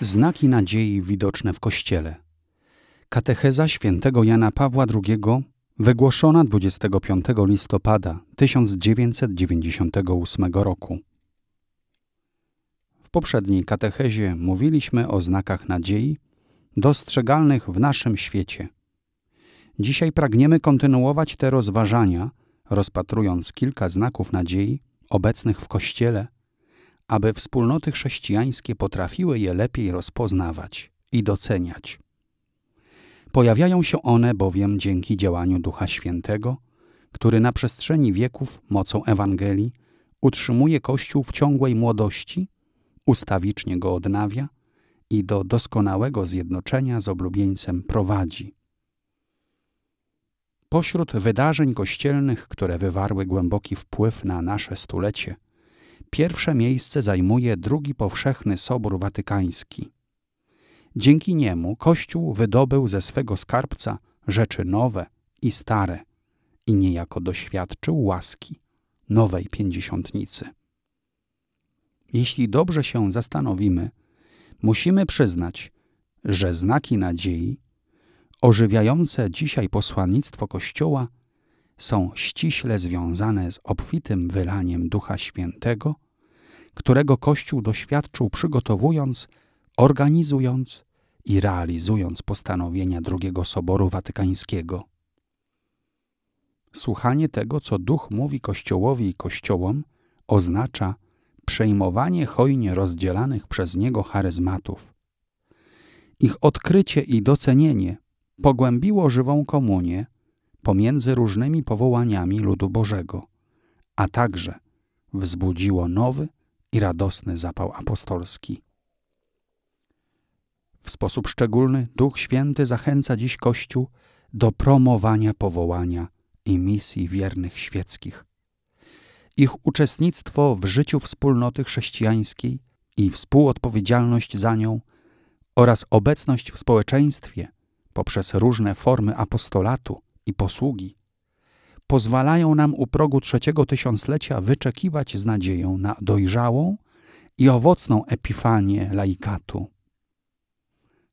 Znaki nadziei widoczne w Kościele. Katecheza świętego Jana Pawła II, wygłoszona 25 listopada 1998 roku. W poprzedniej katechezie mówiliśmy o znakach nadziei dostrzegalnych w naszym świecie. Dzisiaj pragniemy kontynuować te rozważania, rozpatrując kilka znaków nadziei obecnych w Kościele aby wspólnoty chrześcijańskie potrafiły je lepiej rozpoznawać i doceniać. Pojawiają się one bowiem dzięki działaniu Ducha Świętego, który na przestrzeni wieków mocą Ewangelii utrzymuje Kościół w ciągłej młodości, ustawicznie go odnawia i do doskonałego zjednoczenia z oblubieńcem prowadzi. Pośród wydarzeń kościelnych, które wywarły głęboki wpływ na nasze stulecie, Pierwsze miejsce zajmuje drugi powszechny Sobór Watykański. Dzięki niemu Kościół wydobył ze swego skarbca rzeczy nowe i stare i niejako doświadczył łaski nowej pięćdziesiątnicy. Jeśli dobrze się zastanowimy, musimy przyznać, że znaki nadziei, ożywiające dzisiaj posłannictwo Kościoła, są ściśle związane z obfitym wylaniem Ducha Świętego, którego Kościół doświadczył przygotowując, organizując i realizując postanowienia II Soboru Watykańskiego. Słuchanie tego, co Duch mówi Kościołowi i Kościołom, oznacza przejmowanie hojnie rozdzielanych przez Niego charyzmatów. Ich odkrycie i docenienie pogłębiło żywą komunię – pomiędzy różnymi powołaniami ludu Bożego, a także wzbudziło nowy i radosny zapał apostolski. W sposób szczególny Duch Święty zachęca dziś Kościół do promowania powołania i misji wiernych świeckich. Ich uczestnictwo w życiu wspólnoty chrześcijańskiej i współodpowiedzialność za nią oraz obecność w społeczeństwie poprzez różne formy apostolatu i posługi pozwalają nam u progu trzeciego tysiąclecia wyczekiwać z nadzieją na dojrzałą i owocną epifanię laikatu.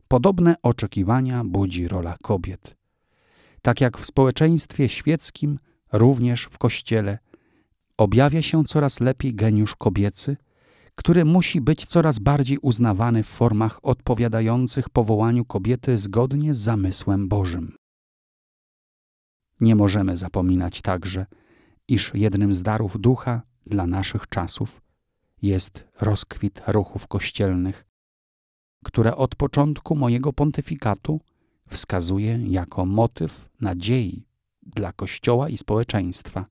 Podobne oczekiwania budzi rola kobiet. Tak jak w społeczeństwie świeckim, również w kościele objawia się coraz lepiej geniusz kobiecy, który musi być coraz bardziej uznawany w formach odpowiadających powołaniu kobiety zgodnie z zamysłem Bożym nie możemy zapominać także, iż jednym z darów ducha dla naszych czasów jest rozkwit ruchów kościelnych, które od początku mojego pontyfikatu wskazuje jako motyw nadziei dla Kościoła i społeczeństwa.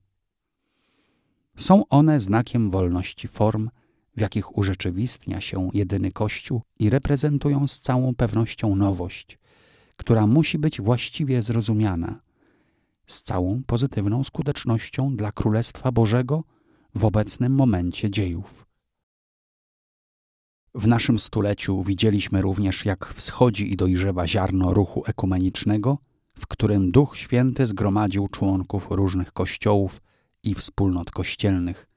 Są one znakiem wolności form, w jakich urzeczywistnia się jedyny Kościół i reprezentują z całą pewnością nowość, która musi być właściwie zrozumiana – z całą pozytywną skutecznością dla Królestwa Bożego w obecnym momencie dziejów. W naszym stuleciu widzieliśmy również, jak wschodzi i dojrzewa ziarno ruchu ekumenicznego, w którym Duch Święty zgromadził członków różnych kościołów i wspólnot kościelnych,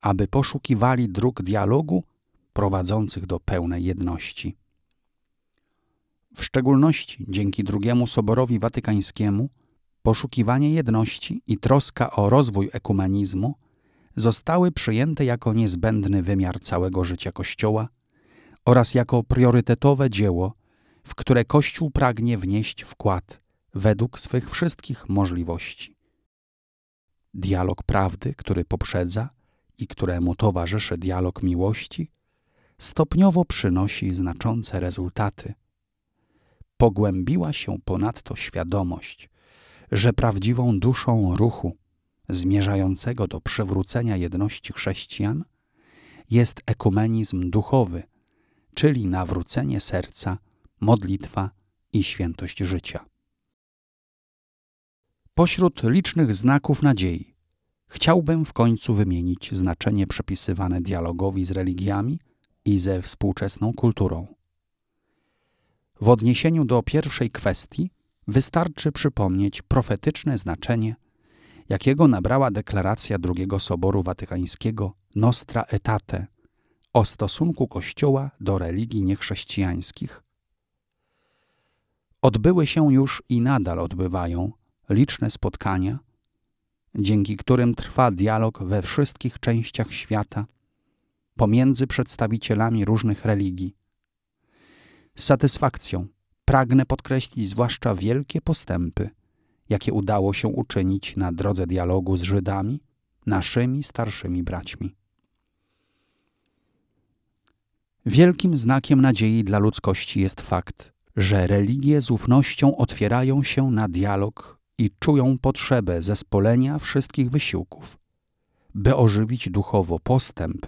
aby poszukiwali dróg dialogu prowadzących do pełnej jedności. W szczególności dzięki drugiemu Soborowi Watykańskiemu – poszukiwanie jedności i troska o rozwój ekumenizmu zostały przyjęte jako niezbędny wymiar całego życia Kościoła oraz jako priorytetowe dzieło, w które Kościół pragnie wnieść wkład według swych wszystkich możliwości. Dialog prawdy, który poprzedza i któremu towarzyszy dialog miłości, stopniowo przynosi znaczące rezultaty. Pogłębiła się ponadto świadomość, że prawdziwą duszą ruchu zmierzającego do przywrócenia jedności chrześcijan jest ekumenizm duchowy, czyli nawrócenie serca, modlitwa i świętość życia. Pośród licznych znaków nadziei chciałbym w końcu wymienić znaczenie przypisywane dialogowi z religiami i ze współczesną kulturą. W odniesieniu do pierwszej kwestii wystarczy przypomnieć profetyczne znaczenie, jakiego nabrała deklaracja II Soboru Watykańskiego Nostra Etate o stosunku Kościoła do religii niechrześcijańskich. Odbyły się już i nadal odbywają liczne spotkania, dzięki którym trwa dialog we wszystkich częściach świata pomiędzy przedstawicielami różnych religii. Z satysfakcją Pragnę podkreślić zwłaszcza wielkie postępy, jakie udało się uczynić na drodze dialogu z Żydami, naszymi starszymi braćmi. Wielkim znakiem nadziei dla ludzkości jest fakt, że religie z ufnością otwierają się na dialog i czują potrzebę zespolenia wszystkich wysiłków, by ożywić duchowo postęp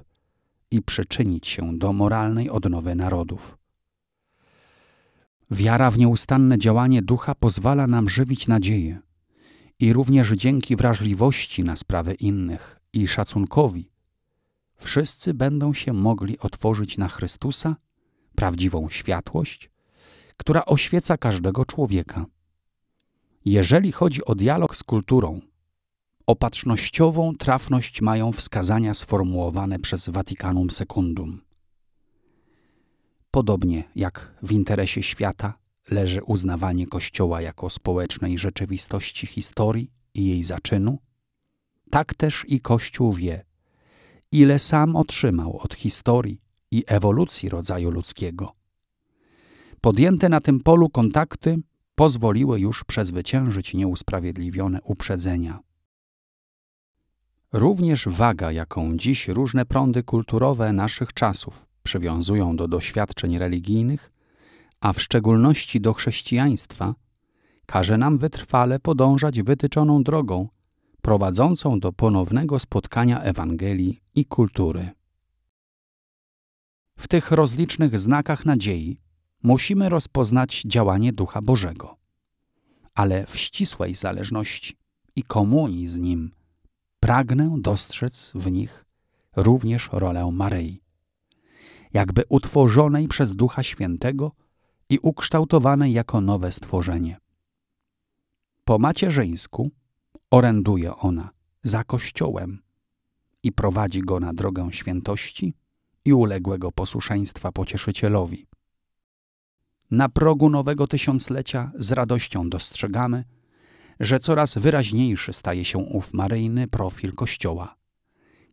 i przyczynić się do moralnej odnowy narodów. Wiara w nieustanne działanie ducha pozwala nam żywić nadzieję i również dzięki wrażliwości na sprawy innych i szacunkowi wszyscy będą się mogli otworzyć na Chrystusa, prawdziwą światłość, która oświeca każdego człowieka. Jeżeli chodzi o dialog z kulturą, opatrznościową trafność mają wskazania sformułowane przez Watykanum Secundum. Podobnie jak w interesie świata leży uznawanie Kościoła jako społecznej rzeczywistości historii i jej zaczynu, tak też i Kościół wie, ile sam otrzymał od historii i ewolucji rodzaju ludzkiego. Podjęte na tym polu kontakty pozwoliły już przezwyciężyć nieusprawiedliwione uprzedzenia. Również waga, jaką dziś różne prądy kulturowe naszych czasów przywiązują do doświadczeń religijnych, a w szczególności do chrześcijaństwa, każe nam wytrwale podążać wytyczoną drogą prowadzącą do ponownego spotkania Ewangelii i kultury. W tych rozlicznych znakach nadziei musimy rozpoznać działanie Ducha Bożego, ale w ścisłej zależności i komunii z Nim pragnę dostrzec w nich również rolę Maryi, jakby utworzonej przez Ducha Świętego i ukształtowanej jako nowe stworzenie. Po macierzyńsku oręduje ona za Kościołem i prowadzi go na drogę świętości i uległego posłuszeństwa pocieszycielowi. Na progu nowego tysiąclecia z radością dostrzegamy, że coraz wyraźniejszy staje się ów maryjny profil Kościoła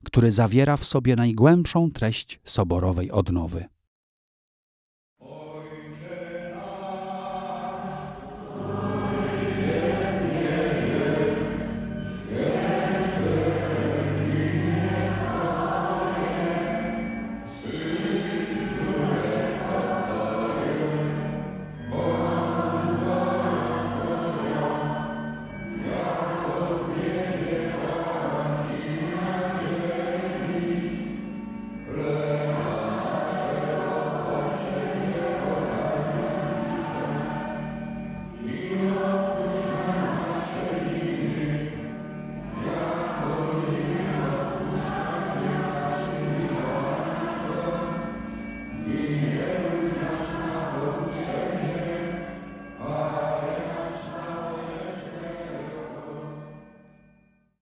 który zawiera w sobie najgłębszą treść soborowej odnowy.